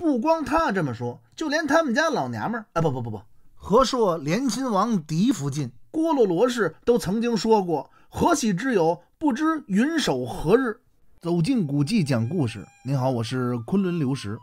不光他这么说，就连他们家老娘们儿，啊，不不不不，和硕连亲王嫡福晋郭络罗氏都曾经说过：“何喜之有？不知云守何日。”走进古迹讲故事，您好，我是昆仑流石。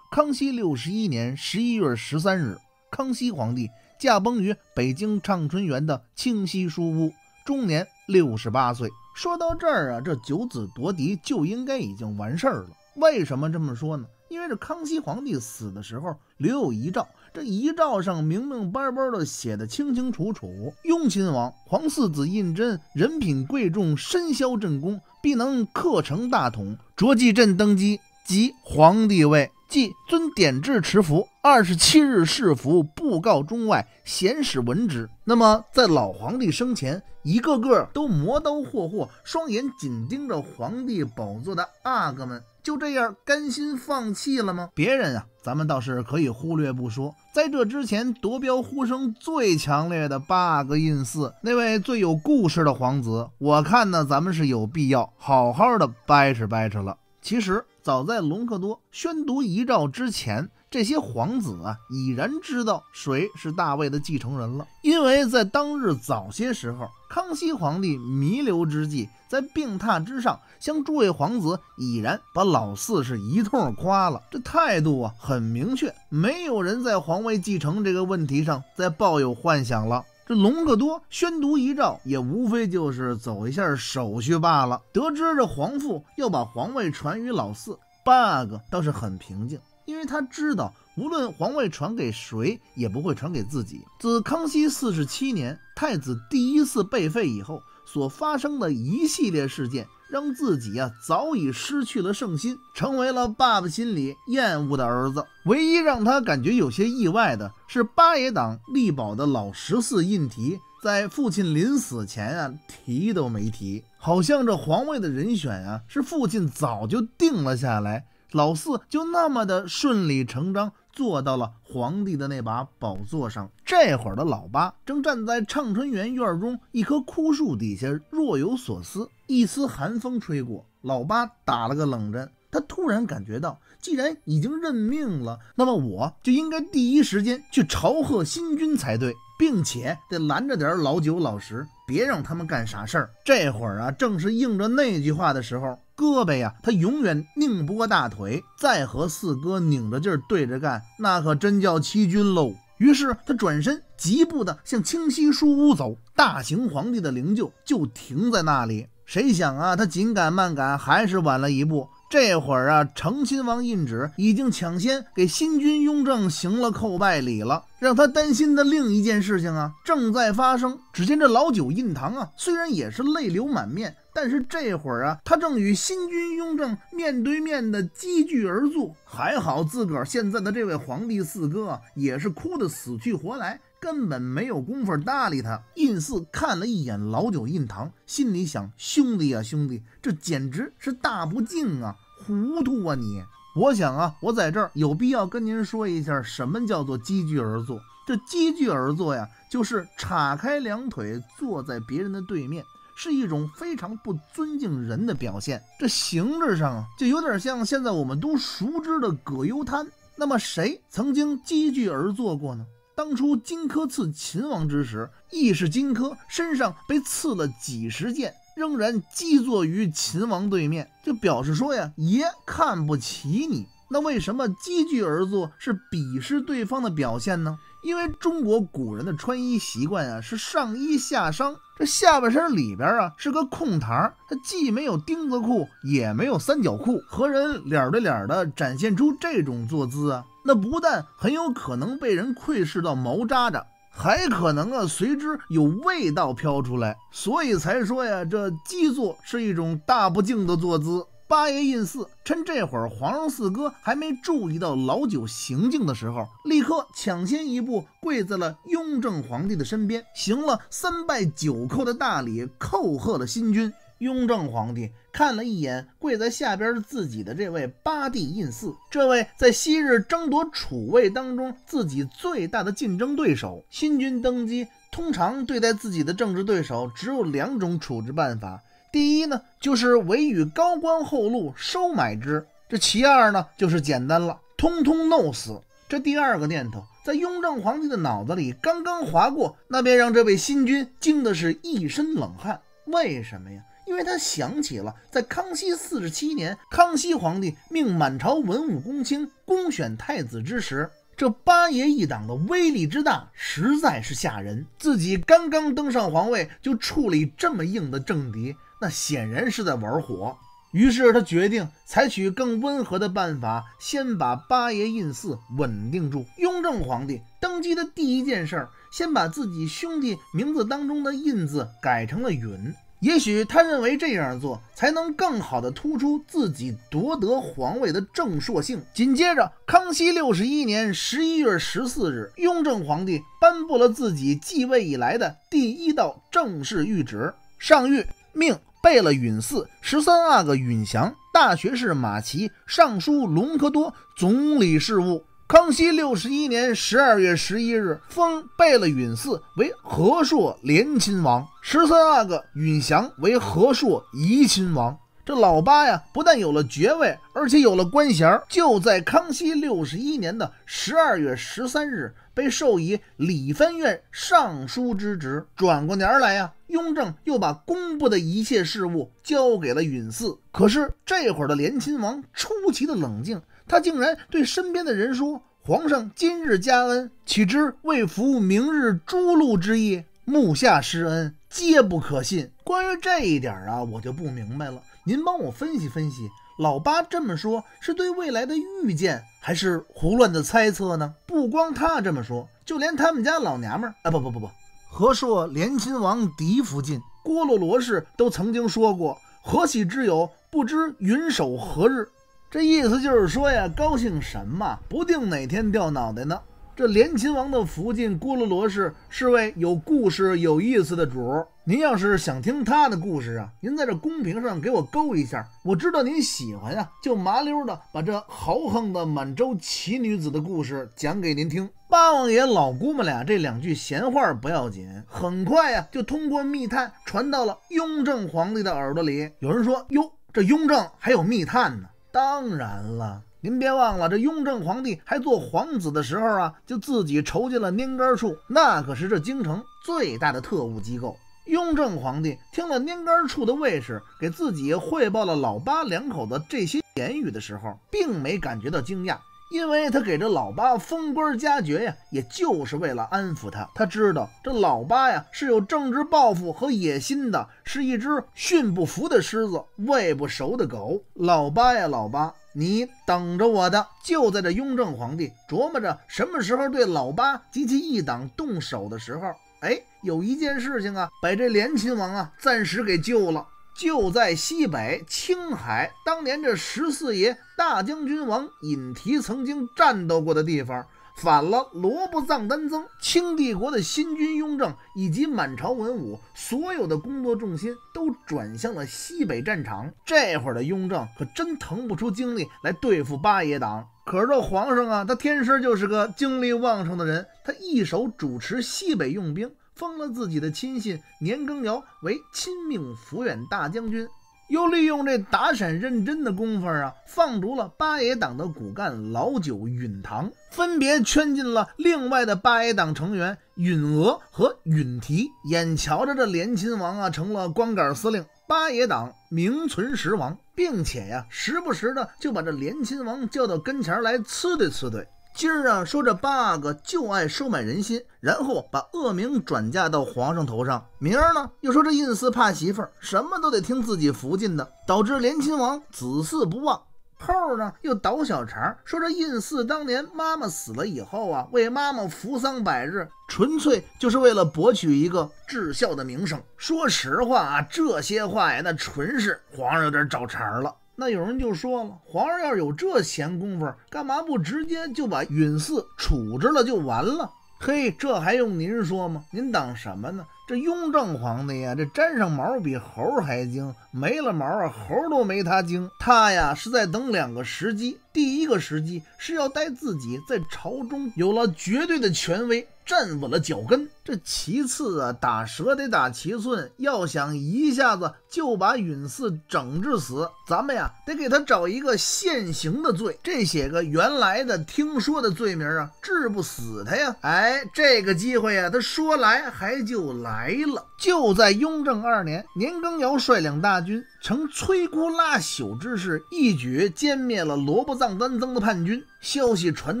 康熙六十一年十一月十三日，康熙皇帝驾崩于北京畅春园的清溪书屋，终年六十八岁。说到这儿啊，这九子夺嫡就应该已经完事儿了。为什么这么说呢？因为这康熙皇帝死的时候留有遗诏，这遗诏上明明白白的写的清清楚楚，雍亲王皇四子胤禛人品贵重，深宵朕宫，必能克成大统，着即朕登基，即皇帝位，即尊典制，持服二十七日，侍服，布告中外，咸使闻之。那么在老皇帝生前，一个个都磨刀霍霍，双眼紧盯着皇帝宝座的阿哥们。就这样甘心放弃了吗？别人啊，咱们倒是可以忽略不说。在这之前，夺标呼声最强烈的八阿哥胤四，那位最有故事的皇子，我看呢，咱们是有必要好好的掰扯掰扯了。其实，早在隆科多宣读遗诏之前。这些皇子啊，已然知道谁是大卫的继承人了。因为在当日早些时候，康熙皇帝弥留之际，在病榻之上，向诸位皇子已然把老四是一通夸了。这态度啊，很明确，没有人在皇位继承这个问题上再抱有幻想了。这隆科多宣读遗诏，也无非就是走一下手续罢了。得知这皇父要把皇位传于老四，八阿哥倒是很平静。因为他知道，无论皇位传给谁，也不会传给自己。自康熙四十七年太子第一次被废以后，所发生的一系列事件，让自己啊早已失去了圣心，成为了爸爸心里厌恶的儿子。唯一让他感觉有些意外的是，八爷党力保的老十四胤禔，在父亲临死前啊提都没提，好像这皇位的人选啊是父亲早就定了下来。老四就那么的顺理成章坐到了皇帝的那把宝座上。这会儿的老八正站在畅春园院中一棵枯树底下，若有所思。一丝寒风吹过，老八打了个冷战。他突然感觉到，既然已经认命了，那么我就应该第一时间去朝贺新君才对，并且得拦着点老九、老十，别让他们干傻事儿。这会儿啊，正是应着那句话的时候。胳膊呀，他永远拧不过大腿，再和四哥拧着劲儿对着干，那可真叫欺君喽。于是他转身急步的向清溪书屋走，大行皇帝的灵柩就停在那里。谁想啊，他紧赶慢赶，还是晚了一步。这会儿啊，成亲王胤祉已经抢先给新君雍正行了叩拜礼了。让他担心的另一件事情啊，正在发生。只见这老九胤堂啊，虽然也是泪流满面，但是这会儿啊，他正与新君雍正面对面的积聚而坐。还好自个儿现在的这位皇帝四哥也是哭得死去活来。根本没有工夫搭理他。胤四看了一眼老九印堂，心里想：兄弟啊，兄弟，这简直是大不敬啊！糊涂啊你！我想啊，我在这儿有必要跟您说一下，什么叫做积聚而坐？这积聚而坐呀，就是叉开两腿坐在别人的对面，是一种非常不尊敬人的表现。这形制上啊，就有点像现在我们都熟知的葛优瘫。那么，谁曾经积聚而坐过呢？当初荆轲刺秦王之时，亦是荆轲身上被刺了几十剑，仍然基坐于秦王对面，就表示说呀，爷看不起你。那为什么积聚而坐是鄙视对方的表现呢？因为中国古人的穿衣习惯啊，是上衣下裳，这下半身里边啊是个空膛，它既没有钉子裤，也没有三角裤，和人脸对脸的展现出这种坐姿啊，那不但很有可能被人窥视到毛扎着，还可能啊随之有味道飘出来，所以才说呀，这基座是一种大不敬的坐姿。八爷胤祀趁这会儿皇四哥还没注意到老九行径的时候，立刻抢先一步跪在了雍正皇帝的身边，行了三拜九叩的大礼，叩贺了新君。雍正皇帝看了一眼跪在下边自己的这位八弟胤祀，这位在昔日争夺储位当中自己最大的竞争对手。新君登基，通常对待自己的政治对手只有两种处置办法。第一呢，就是委与高官厚禄收买之；这其二呢，就是简单了，通通弄死。这第二个念头在雍正皇帝的脑子里刚刚划过，那便让这位新君惊的是一身冷汗。为什么呀？因为他想起了在康熙四十七年，康熙皇帝命满朝文武公卿公选太子之时。这八爷一党的威力之大，实在是吓人。自己刚刚登上皇位，就处理这么硬的政敌，那显然是在玩火。于是他决定采取更温和的办法，先把八爷胤祀稳定住。雍正皇帝登基的第一件事儿，先把自己兄弟名字当中的胤字改成了允。也许他认为这样做才能更好的突出自己夺得皇位的正朔性。紧接着，康熙六十一年十一月十四日，雍正皇帝颁布了自己继位以来的第一道正式谕旨，上谕命贝了允嗣、十三阿哥允祥、大学士马齐、尚书隆科多总理事务。康熙六十一年十二月十一日，封贝勒允祀为和硕廉亲王，十三阿哥允祥为和硕怡亲王。这老八呀，不但有了爵位，而且有了官衔。就在康熙六十一年的十二月十三日。被授以礼藩院尚书之职。转过年来呀，雍正又把工部的一切事务交给了允祀。可是这会儿的连亲王出奇的冷静，他竟然对身边的人说：“皇上今日加恩，岂知为服明日诸戮之意？目下施恩，皆不可信。”关于这一点啊，我就不明白了。您帮我分析分析。老八这么说是对未来的预见，还是胡乱的猜测呢？不光他这么说，就连他们家老娘们儿啊，不不不不，和硕连亲王狄福晋郭络罗氏都曾经说过：“何喜之有？不知云守何日。”这意思就是说呀，高兴什么？不定哪天掉脑袋呢。这连亲王的福晋郭络罗氏是位有故事、有意思的主儿。您要是想听他的故事啊，您在这公屏上给我勾一下，我知道您喜欢呀，就麻溜儿的把这豪横的满洲奇女子的故事讲给您听。八王爷老姑们俩这两句闲话不要紧，很快啊就通过密探传到了雍正皇帝的耳朵里。有人说：“哟，这雍正还有密探呢？”当然了。您别忘了，这雍正皇帝还做皇子的时候啊，就自己筹建了阉干处，那可是这京城最大的特务机构。雍正皇帝听了阉干处的卫士给自己汇报了老八两口子这些言语的时候，并没感觉到惊讶，因为他给这老八封官加爵呀，也就是为了安抚他。他知道这老八呀是有政治抱负和野心的，是一只驯不服的狮子，喂不熟的狗。老八呀，老八。你等着我的，就在这雍正皇帝琢磨着什么时候对老八及其一党动手的时候，哎，有一件事情啊，把这连亲王啊暂时给救了，就在西北青海，当年这十四爷大将军王尹提曾经战斗过的地方。反了！罗卜藏丹增、清帝国的新君雍正以及满朝文武，所有的工作重心都转向了西北战场。这会儿的雍正可真腾不出精力来对付八爷党。可是这皇上啊，他天生就是个精力旺盛的人，他一手主持西北用兵，封了自己的亲信年羹尧为亲命抚远大将军。又利用这打闪认真的功夫啊，放逐了八爷党的骨干老九允堂，分别圈进了另外的八爷党成员允额和允提。眼瞧着这连亲王啊成了光杆司令，八爷党名存实亡，并且呀，时不时的就把这连亲王叫到跟前来呲对呲对。今儿啊，说这八阿哥就爱收买人心，然后把恶名转嫁到皇上头上。明儿呢，又说这胤祀怕媳妇儿，什么都得听自己福晋的，导致连亲王子嗣不旺。后呢，又倒小肠说这胤祀当年妈妈死了以后啊，为妈妈扶丧百日，纯粹就是为了博取一个至孝的名声。说实话啊，这些话呀，那纯是皇上有点找茬了。那有人就说了，皇上要有这闲工夫，干嘛不直接就把允嗣处置了就完了？嘿，这还用您说吗？您等什么呢？这雍正皇帝呀，这沾上毛比猴还精，没了毛啊，猴都没他精。他呀是在等两个时机，第一个时机是要待自己在朝中有了绝对的权威，站稳了脚跟。这其次啊，打蛇得打七寸，要想一下子就把允祀整治死，咱们呀得给他找一个现行的罪。这些个原来的听说的罪名啊，治不死他呀。哎，这个机会呀，他说来还就来。来了！就在雍正二年，年羹尧率领大军，呈摧枯拉朽之势，一举歼灭了罗卜藏丹增的叛军。消息传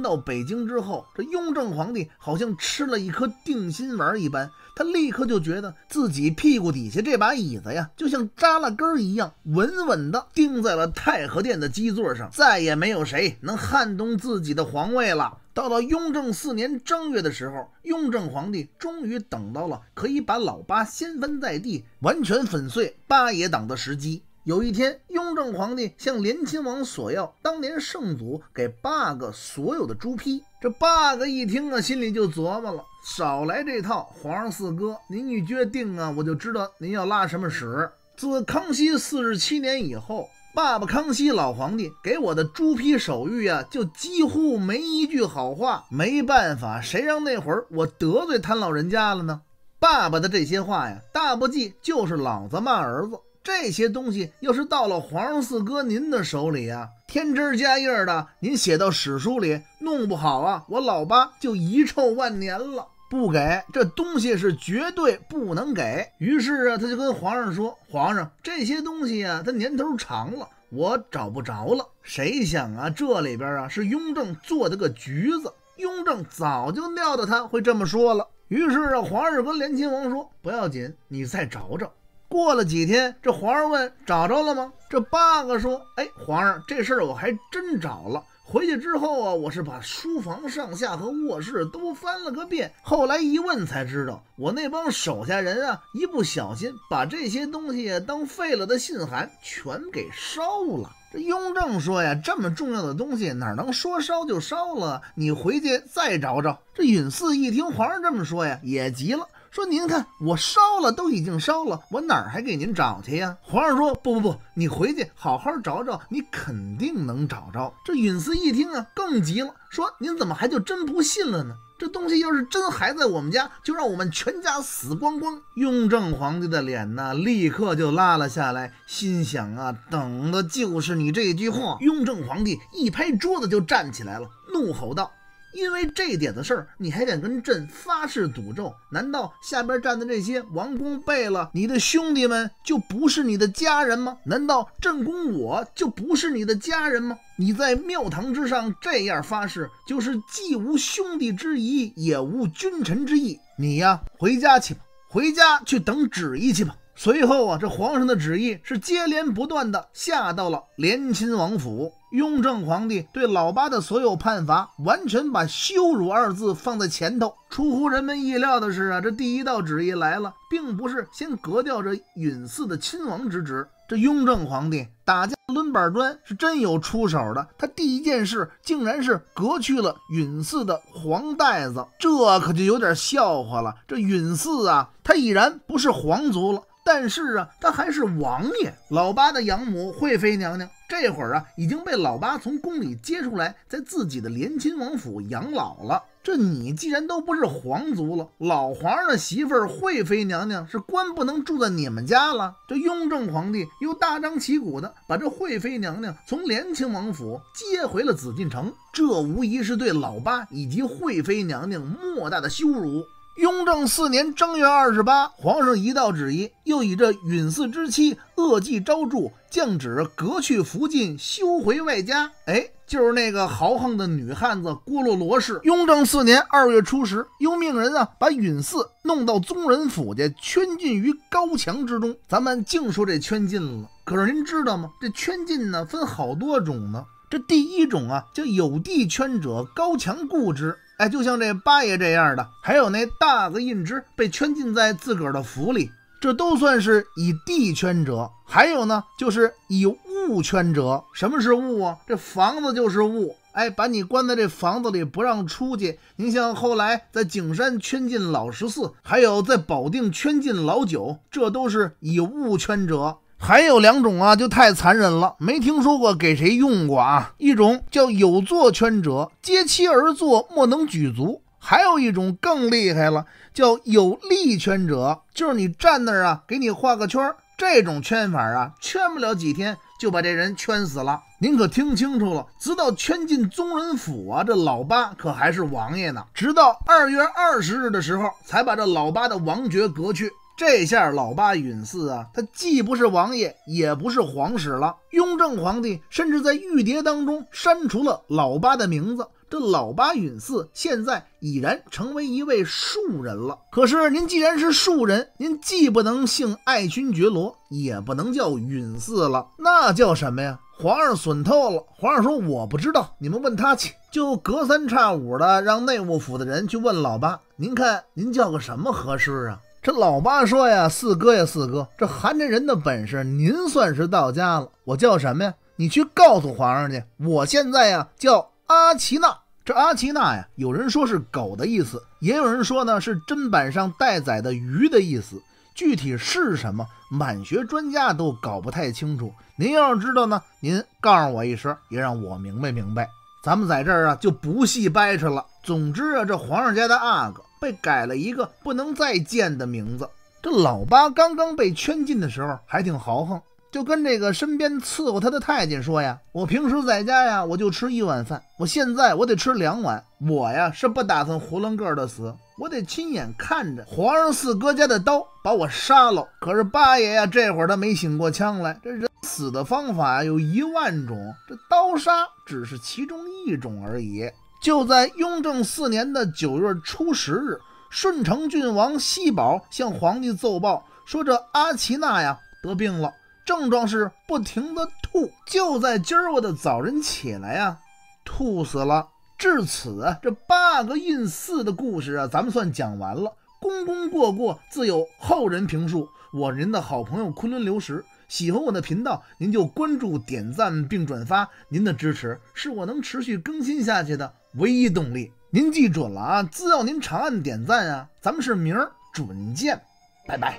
到北京之后，这雍正皇帝好像吃了一颗定心丸一般，他立刻就觉得自己屁股底下这把椅子呀，就像扎了根一样，稳稳地钉在了太和殿的基座上，再也没有谁能撼动自己的皇位了。到了雍正四年正月的时候，雍正皇帝终于等到了可以把老八掀翻在地、完全粉碎八爷党的时机。有一天，雍正皇帝向连亲王索要当年圣祖给八阿哥所有的朱批，这八阿哥一听啊，心里就琢磨了：少来这套，皇上四哥，您一决定啊，我就知道您要拉什么屎。自康熙四十七年以后。爸爸康熙老皇帝给我的朱批手谕呀，就几乎没一句好话。没办法，谁让那会儿我得罪他老人家了呢？爸爸的这些话呀，大不济就是老子骂儿子。这些东西要是到了皇上四哥您的手里啊，添枝加叶的您写到史书里，弄不好啊，我老八就遗臭万年了。不给这东西是绝对不能给。于是啊，他就跟皇上说：“皇上，这些东西啊，它年头长了，我找不着了。”谁想啊，这里边啊是雍正做的个橘子。雍正早就料到他会这么说了。于是啊，皇上跟连亲王说：“不要紧，你再找找。”过了几天，这皇上问：“找着了吗？”这八阿哥说：“哎，皇上，这事儿我还真找了。”回去之后啊，我是把书房上下和卧室都翻了个遍。后来一问才知道，我那帮手下人啊，一不小心把这些东西当废了的信函全给烧了。这雍正说呀，这么重要的东西哪能说烧就烧了？你回去再找找。这允嗣一听皇上这么说呀，也急了。说您看，我烧了，都已经烧了，我哪儿还给您找去呀？皇上说不不不，你回去好好找找，你肯定能找着。这允慈一听啊，更急了，说您怎么还就真不信了呢？这东西要是真还在我们家，就让我们全家死光光！雍正皇帝的脸呢，立刻就拉了下来，心想啊，等的就是你这句话。雍正皇帝一拍桌子就站起来了，怒吼道。因为这点子事儿，你还敢跟朕发誓赌咒？难道下边站的这些王公贝勒，你的兄弟们就不是你的家人吗？难道朕公我就不是你的家人吗？你在庙堂之上这样发誓，就是既无兄弟之谊，也无君臣之义。你呀，回家去吧，回家去等旨意去吧。随后啊，这皇上的旨意是接连不断的下到了连亲王府。雍正皇帝对老八的所有判罚，完全把“羞辱”二字放在前头。出乎人们意料的是啊，这第一道旨意来了，并不是先革掉这允祀的亲王之职。这雍正皇帝打架抡板砖是真有出手的，他第一件事竟然是革去了允祀的黄带子，这可就有点笑话了。这允祀啊，他已然不是皇族了。但是啊，他还是王爷老八的养母惠妃娘娘，这会儿啊已经被老八从宫里接出来，在自己的连亲王府养老了。这你既然都不是皇族了，老皇上的媳妇儿惠妃娘娘是官不能住在你们家了。这雍正皇帝又大张旗鼓的把这惠妃娘娘从连亲王府接回了紫禁城，这无疑是对老八以及惠妃娘娘莫大的羞辱。雍正四年正月二十八，皇上一道旨意，又以这允嗣之妻恶迹昭著，降旨革去福晋，休回外家。哎，就是那个豪横的女汉子郭络罗氏。雍正四年二月初十，又命人啊，把允嗣弄到宗人府去圈禁于高墙之中。咱们净说这圈禁了，可是您知道吗？这圈禁呢，分好多种呢。这第一种啊，叫有地圈者，高墙固之。哎，就像这八爷这样的，还有那大子胤之被圈禁在自个儿的府里，这都算是以地圈者。还有呢，就是以物圈者。什么是物啊？这房子就是物。哎，把你关在这房子里不让出去。您像后来在景山圈禁老十四，还有在保定圈禁老九，这都是以物圈者。还有两种啊，就太残忍了，没听说过给谁用过啊？一种叫有座圈者，接妻而坐，莫能举足；还有一种更厉害了，叫有力圈者，就是你站那儿啊，给你画个圈儿。这种圈法啊，圈不了几天就把这人圈死了。您可听清楚了，直到圈进宗人府啊，这老八可还是王爷呢。直到二月二十日的时候，才把这老八的王爵革去。这下老八允嗣啊，他既不是王爷，也不是皇室了。雍正皇帝甚至在玉牒当中删除了老八的名字。这老八允嗣现在已然成为一位庶人了。可是您既然是庶人，您既不能姓爱新觉罗，也不能叫允嗣了，那叫什么呀？皇上损透了。皇上说我不知道，你们问他去。就隔三差五的让内务府的人去问老八。您看您叫个什么合适啊？这老八说呀：“四哥呀，四哥，这韩真人的本事，您算是到家了。我叫什么呀？你去告诉皇上去。我现在呀叫阿奇娜。这阿奇娜呀，有人说是狗的意思，也有人说呢是砧板上待宰的鱼的意思。具体是什么，满学专家都搞不太清楚。您要是知道呢，您告诉我一声，也让我明白明白。咱们在这儿啊就不细掰扯了。总之啊，这皇上家的阿哥。”被改了一个不能再见的名字。这老八刚刚被圈禁的时候还挺豪横，就跟这个身边伺候他的太监说呀：“我平时在家呀，我就吃一碗饭，我现在我得吃两碗。我呀是不打算囫囵个的死，我得亲眼看着皇上四哥家的刀把我杀了。”可是八爷呀，这会儿他没醒过枪来。这人死的方法有一万种，这刀杀只是其中一种而已。就在雍正四年的九月初十日，顺承郡王熙宝向皇帝奏报说：“这阿奇娜呀得病了，症状是不停的吐。就在今儿我的早晨起来呀，吐死了。”至此，这八阿哥胤祀的故事啊，咱们算讲完了。功功过过自有后人评述。我您的好朋友昆仑流石，喜欢我的频道，您就关注、点赞并转发。您的支持是我能持续更新下去的。唯一动力，您记准了啊！只要您长按点赞啊！咱们是明儿准见，拜拜。